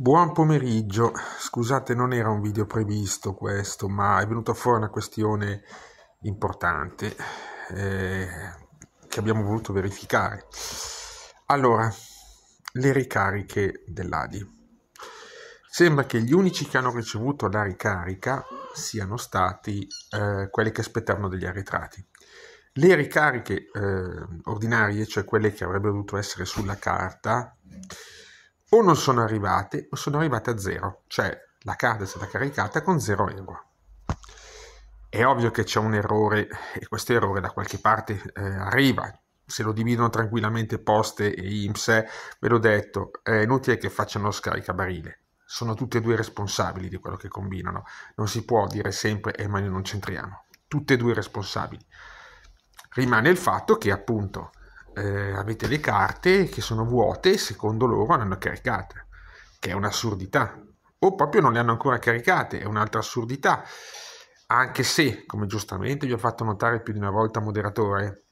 Buon pomeriggio, scusate non era un video previsto questo, ma è venuta fuori una questione importante eh, che abbiamo voluto verificare. Allora, le ricariche dell'ADI. Sembra che gli unici che hanno ricevuto la ricarica siano stati eh, quelli che aspettavano degli arretrati. Le ricariche eh, ordinarie, cioè quelle che avrebbero dovuto essere sulla carta, o non sono arrivate o sono arrivate a zero, cioè la carta è stata caricata con zero lingua. È ovvio che c'è un errore e questo errore da qualche parte eh, arriva. Se lo dividono tranquillamente poste e IMSS, ve l'ho detto, è inutile che facciano scaricabarile. Sono tutte e due responsabili di quello che combinano. Non si può dire sempre e eh, ma noi non c'entriamo. Tutte e due responsabili. Rimane il fatto che appunto eh, avete le carte che sono vuote e secondo loro non le hanno caricate, che è un'assurdità. O proprio non le hanno ancora caricate, è un'altra assurdità. Anche se, come giustamente vi ho fatto notare più di una volta moderatore,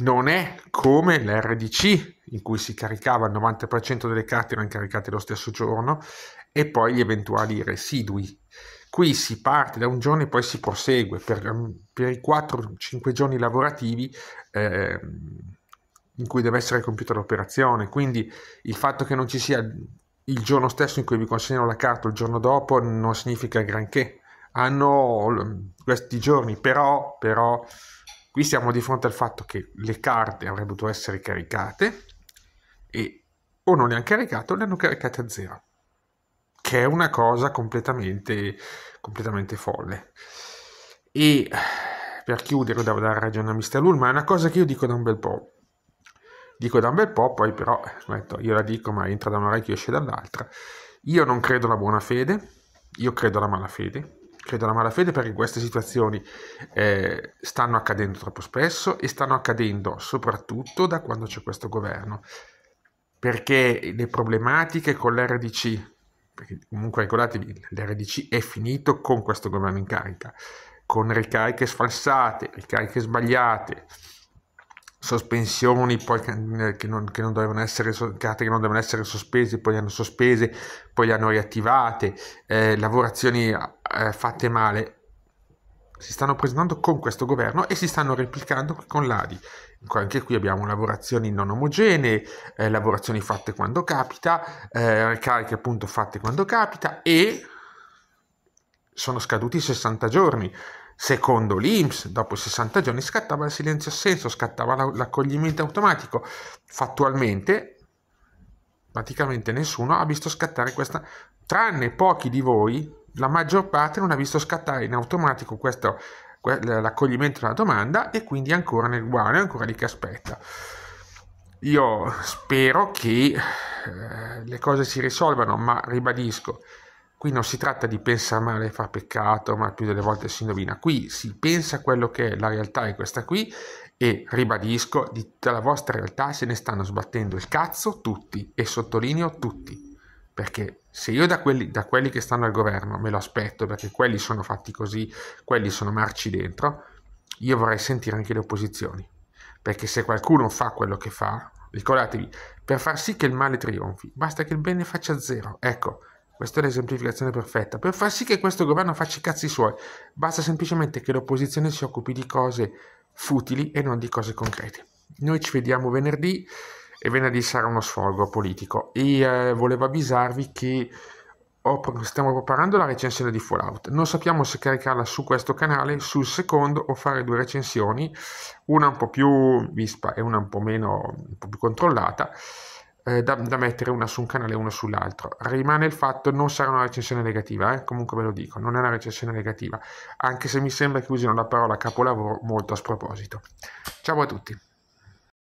non è come l'RDC in cui si caricava il 90% delle carte erano caricate lo stesso giorno e poi gli eventuali residui. Qui si parte da un giorno e poi si prosegue per, ehm, per i 4-5 giorni lavorativi eh, in cui deve essere compiuta l'operazione. Quindi il fatto che non ci sia il giorno stesso in cui vi consegnano la carta, il giorno dopo, non significa granché. Hanno ehm, questi giorni, però, però qui siamo di fronte al fatto che le carte avrebbero dovuto essere caricate e o non le hanno caricate o le hanno caricate a zero che è una cosa completamente, completamente folle. E per chiudere, devo dare ragione a Mr. Lulma, è una cosa che io dico da un bel po'. Dico da un bel po', poi però, detto, io la dico, ma entra da un orecchio e esce dall'altra. Io non credo alla buona fede, io credo alla malafede, credo alla malafede perché queste situazioni eh, stanno accadendo troppo spesso e stanno accadendo soprattutto da quando c'è questo governo, perché le problematiche con l'RDC, perché comunque ricordatevi, l'RDC è finito con questo governo in carica, con ricariche sfalsate, ricariche sbagliate, sospensioni poi, che, eh, non, che non dovevano essere, carte che non dovevano essere sospese, poi le hanno sospese, poi le hanno riattivate, eh, lavorazioni eh, fatte male si stanno presentando con questo governo e si stanno replicando con l'ADI. Anche qui abbiamo lavorazioni non omogenee, eh, lavorazioni fatte quando capita, eh, ricariche appunto fatte quando capita e sono scaduti 60 giorni. Secondo l'IMS, dopo 60 giorni scattava il silenzio assenso, scattava l'accoglimento automatico. Fattualmente, praticamente nessuno ha visto scattare questa, tranne pochi di voi, la maggior parte non ha visto scattare in automatico questo, l'accoglimento della domanda e quindi è ancora nel guano, è ancora lì che aspetta. Io spero che eh, le cose si risolvano, ma ribadisco, qui non si tratta di pensare male fa peccato, ma più delle volte si indovina. Qui si pensa quello che è, la realtà è questa qui e ribadisco, di tutta la vostra realtà se ne stanno sbattendo il cazzo tutti e sottolineo tutti, perché se io da quelli, da quelli che stanno al governo me lo aspetto perché quelli sono fatti così, quelli sono marci dentro, io vorrei sentire anche le opposizioni. Perché se qualcuno fa quello che fa, ricordatevi, per far sì che il male trionfi, basta che il bene faccia zero. Ecco, questa è l'esemplificazione perfetta. Per far sì che questo governo faccia i cazzi suoi, basta semplicemente che l'opposizione si occupi di cose futili e non di cose concrete. Noi ci vediamo venerdì e venerdì sarà uno sfogo politico. E eh, volevo avvisarvi che ho, stiamo preparando la recensione di Fallout. Non sappiamo se caricarla su questo canale, sul secondo o fare due recensioni, una un po' più vispa e una un po' meno, un po più controllata. Eh, da, da, mettere una su un canale e una sull'altro. Rimane il fatto che non sarà una recensione negativa, eh? comunque ve lo dico, non è una recensione negativa, anche se mi sembra che usino la parola capolavoro molto a sproposito. Ciao a tutti.